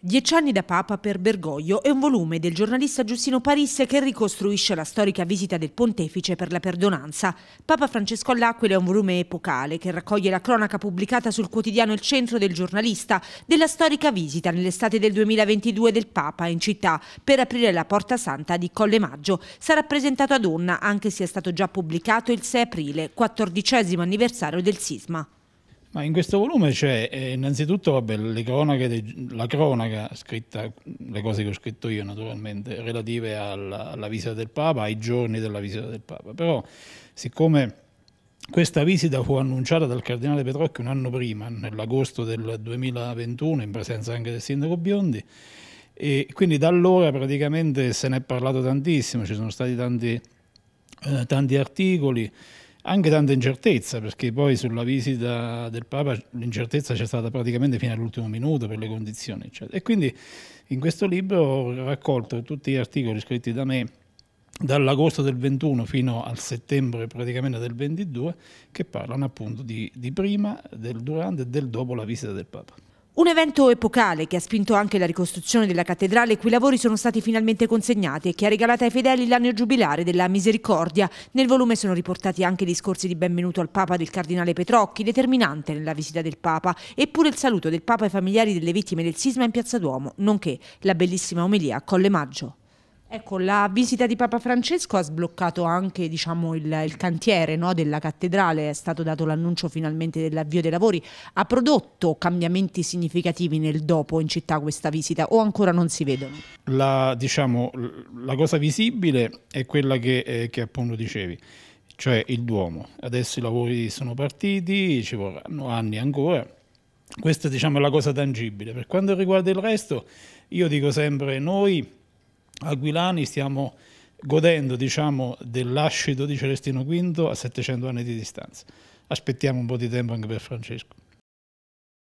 Dieci anni da Papa per Bergoglio è un volume del giornalista Giustino Parisse che ricostruisce la storica visita del pontefice per la perdonanza. Papa Francesco all'Aquila è un volume epocale che raccoglie la cronaca pubblicata sul quotidiano Il Centro del Giornalista della storica visita nell'estate del 2022 del Papa in città per aprire la Porta Santa di Colle Maggio. Sarà presentato a Donna anche se è stato già pubblicato il 6 aprile, 14 anniversario del sisma. Ma in questo volume c'è eh, innanzitutto vabbè, dei, la cronaca scritta, le cose che ho scritto io naturalmente, relative alla, alla, visita del Papa, ai giorni della visita del Papa. Però siccome questa visita fu annunciata dal Cardinale Petrocchi un anno prima, nell'agosto del 2021, in presenza anche del Sindaco Biondi, e quindi da allora praticamente se ne è parlato tantissimo, ci sono stati tanti, eh, tanti articoli anche tanta incertezza, perché poi sulla visita del Papa l'incertezza c'è stata praticamente fino all'ultimo minuto per le condizioni. Eccetera. E quindi in questo libro ho raccolto tutti gli articoli scritti da me dall'agosto del 21 fino al settembre praticamente del 22 che parlano appunto di, di prima, del durante e del dopo la visita del Papa. Un evento epocale che ha spinto anche la ricostruzione della cattedrale, cui i lavori sono stati finalmente consegnati e che ha regalato ai fedeli l'anno giubilare della misericordia. Nel volume sono riportati anche i discorsi di benvenuto al Papa del Cardinale Petrocchi, determinante nella visita del Papa, eppure il saluto del Papa ai familiari delle vittime del sisma in Piazza Duomo, nonché la bellissima omelia a Colle Maggio. Ecco, la visita di Papa Francesco ha sbloccato anche diciamo, il, il, cantiere no, della cattedrale, è stato dato l'annuncio finalmente dell'avvio dei lavori. Ha prodotto cambiamenti significativi nel dopo in città questa visita o ancora non si vedono? La, diciamo, la cosa visibile è quella che, eh, che appunto dicevi, cioè il Duomo. Adesso i lavori sono partiti, ci vorranno anni ancora. Questa diciamo, è la cosa tangibile. Per quanto riguarda il resto, io dico sempre noi Aquilani stiamo godendo diciamo, dell'ascito di Celestino V a 700 anni di distanza. Aspettiamo un po' di tempo anche per Francesco.